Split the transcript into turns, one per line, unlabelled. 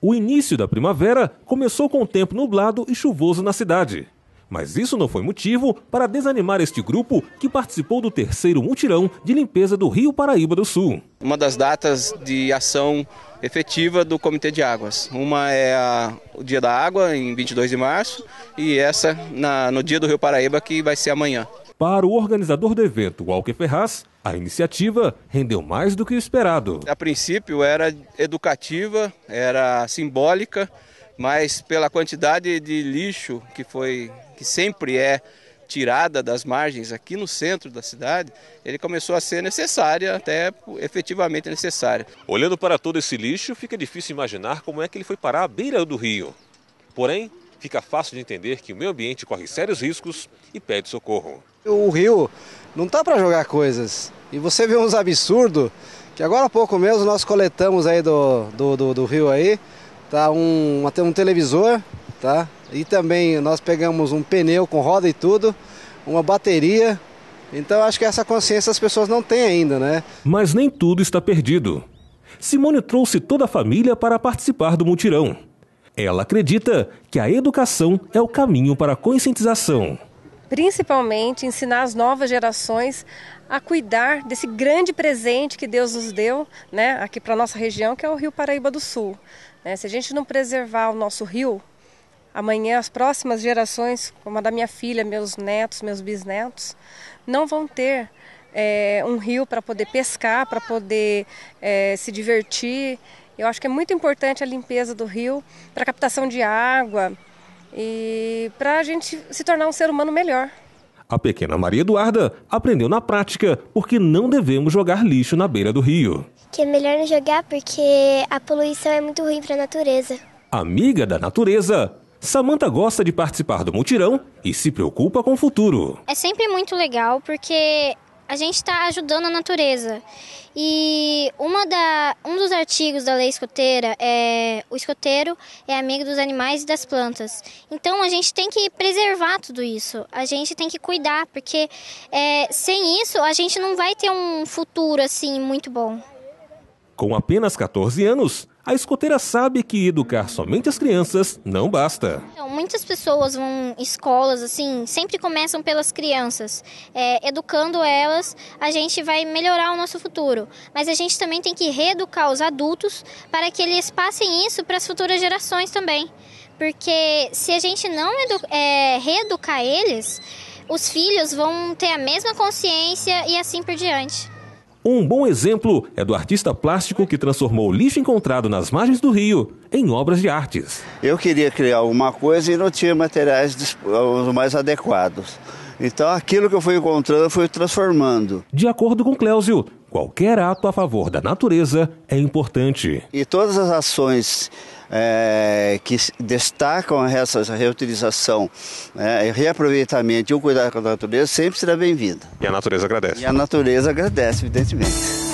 O início da primavera começou com o tempo nublado e chuvoso na cidade. Mas isso não foi motivo para desanimar este grupo que participou do terceiro mutirão de limpeza do Rio Paraíba do Sul. Uma das datas
de ação efetiva do Comitê de Águas. Uma é a, o Dia da Água, em 22 de março, e essa na, no Dia do Rio Paraíba, que vai ser amanhã.
Para o organizador do evento, Walker Ferraz, a iniciativa rendeu mais do que o esperado. A
princípio era educativa, era simbólica, mas pela quantidade de lixo que foi, que sempre é tirada das margens aqui no centro da cidade, ele começou a ser necessária, até efetivamente necessária.
Olhando para todo esse lixo, fica difícil imaginar como é que ele foi parar à beira do rio. Porém, fica fácil de entender que o meio ambiente corre sérios riscos e pede socorro.
O Rio não tá para jogar coisas. E você vê uns absurdos, que agora há pouco mesmo nós coletamos aí do, do, do, do Rio aí, tá um, um televisor, tá? E também nós pegamos um pneu com roda e tudo, uma bateria.
Então acho que essa consciência as pessoas não têm ainda, né? Mas nem tudo está perdido. Simone trouxe toda a família para participar do mutirão. Ela acredita que a educação é o caminho para a conscientização
principalmente ensinar as novas gerações a cuidar desse grande presente que Deus nos deu, né, aqui para nossa região, que é o Rio Paraíba do Sul. Né? Se a gente não preservar o nosso rio, amanhã as próximas gerações, como a da minha filha, meus netos, meus bisnetos, não vão ter é, um rio para poder pescar, para poder é, se divertir. Eu acho que é muito importante a limpeza do rio para captação de água, e para a gente se tornar um ser humano melhor.
A pequena Maria Eduarda aprendeu na prática porque não devemos jogar lixo na beira do rio.
Que é melhor não
jogar porque a poluição é muito ruim para a natureza.
Amiga da natureza, Samantha gosta de participar do mutirão e se preocupa com o futuro.
É sempre muito legal porque a gente está ajudando a natureza. E uma da, um dos artigos da lei escoteira é o escoteiro é amigo dos animais e das plantas. Então a gente tem que preservar tudo isso, a gente tem que cuidar, porque é, sem isso a gente não vai ter um futuro assim muito bom.
Com apenas 14 anos, a escoteira sabe que educar somente as crianças não basta.
Então, muitas pessoas vão escolas assim, sempre começam pelas crianças. É, educando elas, a gente vai melhorar o nosso futuro. Mas a gente também tem que reeducar os adultos para que eles passem isso para as futuras gerações também. Porque se a gente não é, reeducar eles, os filhos vão ter a mesma consciência e assim por diante.
Um bom exemplo é do artista plástico que transformou lixo encontrado nas margens do rio em obras de artes. Eu queria criar alguma coisa e não tinha materiais mais adequados. Então aquilo que eu fui encontrando, eu fui transformando. De acordo com Clésio, qualquer ato a favor da natureza é importante. E todas as ações é, que destacam essa reutilização é, reaproveitamento e o cuidado com a natureza sempre será bem-vinda. E a natureza agradece. E a natureza agradece, evidentemente.